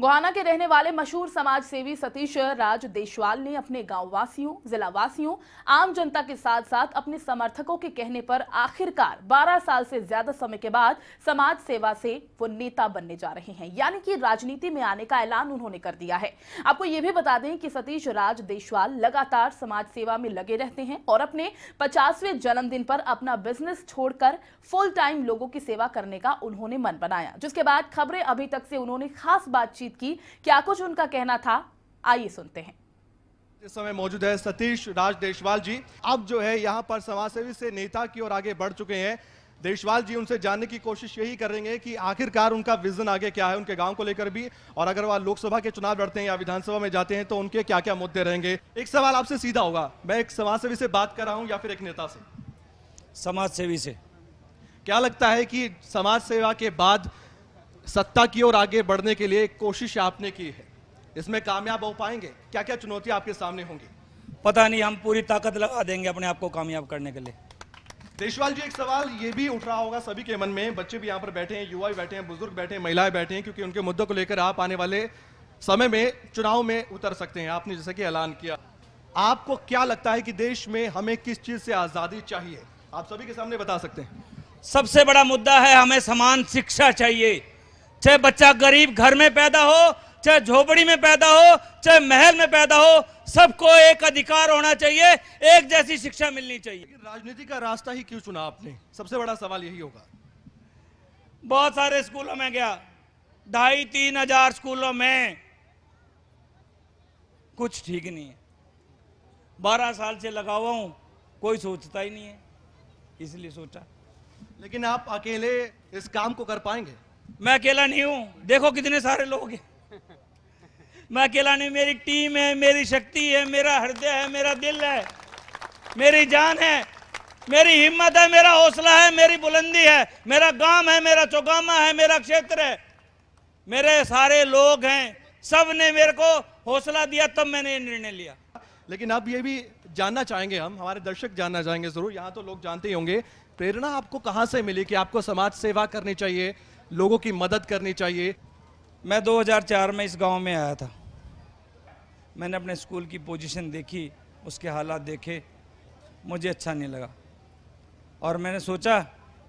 गोहाना के रहने वाले मशहूर समाज सेवी सतीश राज देशवाल ने अपने गाँव वासियों जिला वासियों आम जनता के साथ साथ अपने समर्थकों के कहने पर आखिरकार 12 साल से ज्यादा समय के बाद समाज सेवा से वो नेता बनने जा रहे हैं यानी कि राजनीति में आने का ऐलान उन्होंने कर दिया है आपको ये भी बता दें कि सतीश राज देशवाल लगातार समाज सेवा में लगे रहते हैं और अपने पचासवें जन्मदिन पर अपना बिजनेस छोड़कर फुल टाइम लोगों की सेवा करने का उन्होंने मन बनाया जिसके बाद खबरें अभी तक से उन्होंने खास बातचीत बातचीत की क्या कुछ उनका कहना था आइए सुनते हैं इस समय मौजूद है सतीश राज देशवाल जी अब जो है यहाँ पर समाजसेवी से नेता की ओर आगे बढ़ चुके हैं देशवाल जी उनसे जानने की कोशिश यही करेंगे कि आखिरकार उनका विजन आगे क्या है उनके गांव को लेकर भी और अगर वह लोकसभा के चुनाव लड़ते हैं या विधानसभा में जाते हैं तो उनके क्या क्या मुद्दे रहेंगे एक सवाल आपसे सीधा होगा मैं एक समाजसेवी से बात कर रहा हूँ या फिर एक नेता से समाजसेवी से क्या लगता है कि समाज सेवा के बाद सत्ता की ओर आगे बढ़ने के लिए कोशिश आपने की है इसमें कामयाब हो पाएंगे क्या क्या चुनौतियां आपके सामने होंगी पता नहीं हम पूरी ताकत लगा देंगे अपने आप को कामयाब करने के लिए देशवाल जी एक सवाल ये भी उठ रहा होगा सभी के मन में बच्चे भी यहाँ पर बैठे हैं युवा बैठे हैं बुजुर्ग बैठे हैं महिलाएं बैठे हैं क्योंकि उनके मुद्दों को लेकर आप आने वाले समय में चुनाव में उतर सकते हैं आपने जैसे कि ऐलान किया आपको क्या लगता है कि देश में हमें किस चीज से आजादी चाहिए आप सभी के सामने बता सकते हैं सबसे बड़ा मुद्दा है हमें समान शिक्षा चाहिए चाहे बच्चा गरीब घर में पैदा हो चाहे झोपड़ी में पैदा हो चाहे महल में पैदा हो सबको एक अधिकार होना चाहिए एक जैसी शिक्षा मिलनी चाहिए राजनीति का रास्ता ही क्यों चुना आपने सबसे बड़ा सवाल यही होगा बहुत सारे स्कूलों में गया ढाई तीन हजार स्कूलों में कुछ ठीक नहीं है बारह साल से लगा हुआ हूं कोई सोचता ही नहीं है इसलिए सोचा लेकिन आप अकेले इस काम को कर पाएंगे मैं अकेला नहीं हूँ देखो कितने सारे लोग हैं मैं अकेला नहीं मेरी टीम है मेरी शक्ति है मेरा हृदय है मेरा दिल है मेरी जान है मेरी हिम्मत है मेरा हौसला है मेरी बुलंदी है मेरा गांव है मेरा चौगामा है मेरा क्षेत्र है मेरे सारे लोग हैं सब ने मेरे को हौसला दिया तब मैंने ये निर्णय लिया लेकिन अब ये भी जानना चाहेंगे हम हमारे दर्शक जानना चाहेंगे जरूर यहाँ तो लोग जानते ही होंगे प्रेरणा आपको कहाँ से मिली कि आपको समाज सेवा करनी चाहिए लोगों की मदद करनी चाहिए मैं 2004 में इस गांव में आया था मैंने अपने स्कूल की पोजीशन देखी उसके हालात देखे मुझे अच्छा नहीं लगा और मैंने सोचा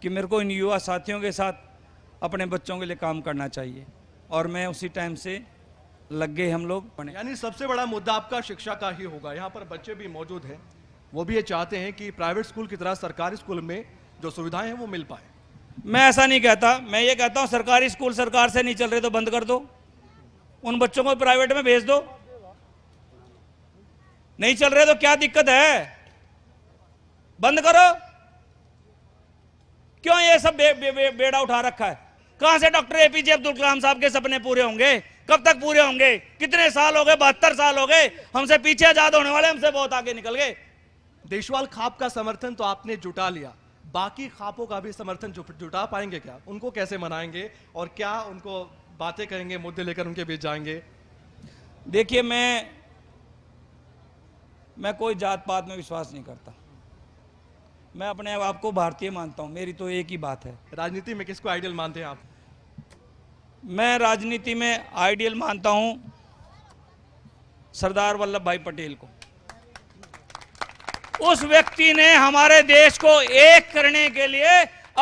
कि मेरे को इन युवा साथियों के साथ अपने बच्चों के लिए काम करना चाहिए और मैं उसी टाइम से लग गए हम लोग यानी सबसे बड़ा मुद्दा आपका शिक्षा का ही होगा यहाँ पर बच्चे भी मौजूद हैं वो भी ये चाहते हैं कि प्राइवेट स्कूल की तरह सरकारी स्कूल में जो सुविधाएं हैं वो मिल पाए मैं ऐसा नहीं कहता मैं ये कहता हूँ सरकारी स्कूल सरकार से नहीं चल रहे तो बंद कर दो उन बच्चों को प्राइवेट में भेज दो नहीं चल रहे तो क्या दिक्कत है बंद करो क्यों ये सब बे, बे, बे, बेड़ा उठा रखा है कहां से डॉक्टर एपीजे अब्दुल कलाम साहब के सपने पूरे होंगे कब तक पूरे होंगे कितने साल हो गए बहत्तर साल हो गए हमसे पीछे आजाद होने वाले हमसे बहुत आगे निकल गए देशवाल खाप का समर्थन तो आपने जुटा लिया बाकी खापों का भी समर्थन जुटा पाएंगे क्या उनको कैसे मनाएंगे और क्या उनको बातें करेंगे मुद्दे लेकर उनके बीच जाएंगे देखिए मैं मैं कोई जात पात में विश्वास नहीं करता मैं अपने आप को भारतीय मानता हूं मेरी तो एक ही बात है राजनीति में किसको आइडियल मानते हैं आप मैं राजनीति में आइडियल मानता हूं सरदार वल्लभ भाई पटेल को उस व्यक्ति ने हमारे देश को एक करने के लिए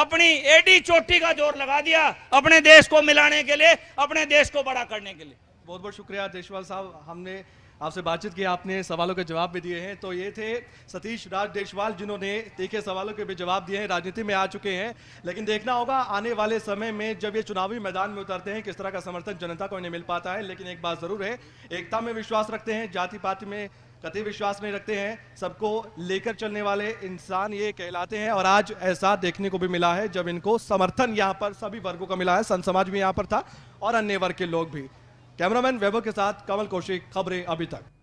अपनी एडी चोटी का जोर लगा दिया अपने देश को मिलाने के लिए अपने देश को बड़ा करने के लिए बहुत बहुत शुक्रिया देशवाल साहब हमने आपसे बातचीत की आपने सवालों के जवाब भी दिए हैं तो ये थे सतीश राज देशवाल जिन्होंने तीखे सवालों के भी जवाब दिए हैं राजनीति में आ चुके हैं लेकिन देखना होगा आने वाले समय में जब ये चुनावी मैदान में उतरते हैं किस तरह का समर्थन जनता को इन्हें मिल पाता है लेकिन एक बात ज़रूर है एकता में विश्वास रखते हैं जाति पाति में कतई विश्वास नहीं रखते हैं सबको लेकर चलने वाले इंसान ये कहलाते हैं और आज ऐसा देखने को भी मिला है जब इनको समर्थन यहाँ पर सभी वर्गों का मिला है संत समाज भी यहाँ पर था और अन्य वर्ग के लोग भी कैमरामैन वैभव के साथ कमल कौशिक खबरें अभी तक